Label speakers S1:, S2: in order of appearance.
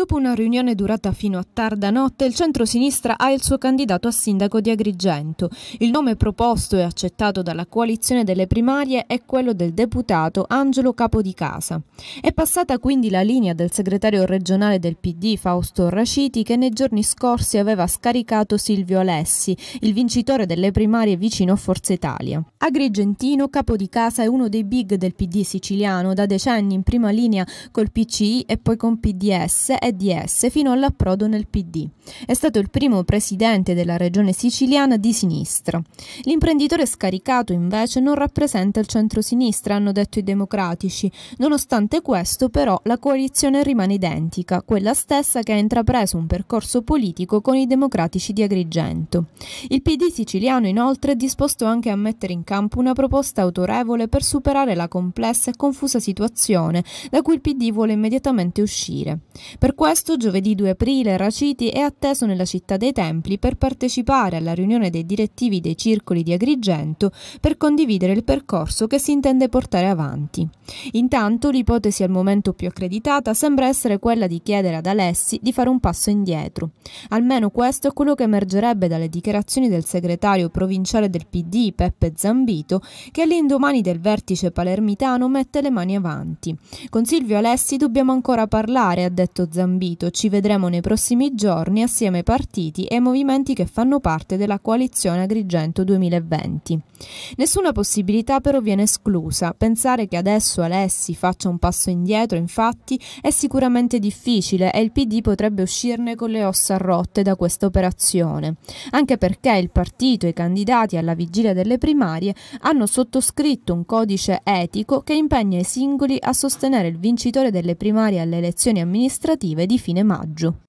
S1: Dopo una riunione durata fino a tarda notte, il centro-sinistra ha il suo candidato a sindaco di Agrigento. Il nome proposto e accettato dalla coalizione delle primarie è quello del deputato Angelo Capodicasa. È passata quindi la linea del segretario regionale del PD Fausto Raciti che nei giorni scorsi aveva scaricato Silvio Alessi, il vincitore delle primarie vicino a Forza Italia. Agrigentino, Capodicasa è uno dei big del PD siciliano, da decenni in prima linea col PCI e poi con PDS è e DS fino all'approdo nel PD. È stato il primo presidente della regione siciliana di sinistra. L'imprenditore scaricato invece non rappresenta il centro-sinistra, hanno detto i democratici. Nonostante questo però la coalizione rimane identica, quella stessa che ha intrapreso un percorso politico con i democratici di Agrigento. Il PD siciliano inoltre è disposto anche a mettere in campo una proposta autorevole per superare la complessa e confusa situazione da cui il PD vuole immediatamente uscire. Per per questo giovedì 2 aprile Raciti è atteso nella città dei Templi per partecipare alla riunione dei direttivi dei circoli di Agrigento per condividere il percorso che si intende portare avanti. Intanto l'ipotesi al momento più accreditata sembra essere quella di chiedere ad Alessi di fare un passo indietro. Almeno questo è quello che emergerebbe dalle dichiarazioni del segretario provinciale del PD Peppe Zambito che all'indomani del vertice palermitano mette le mani avanti. Con Silvio Alessi dobbiamo ancora parlare, ha detto Zambito Zambito. Ci vedremo nei prossimi giorni assieme ai partiti e ai movimenti che fanno parte della coalizione Agrigento 2020. Nessuna possibilità però viene esclusa. Pensare che adesso Alessi faccia un passo indietro, infatti, è sicuramente difficile e il PD potrebbe uscirne con le ossa rotte da questa operazione. Anche perché il partito e i candidati alla vigilia delle primarie hanno sottoscritto un codice etico che impegna i singoli a sostenere il vincitore delle primarie alle elezioni amministrative lavorative di fine maggio.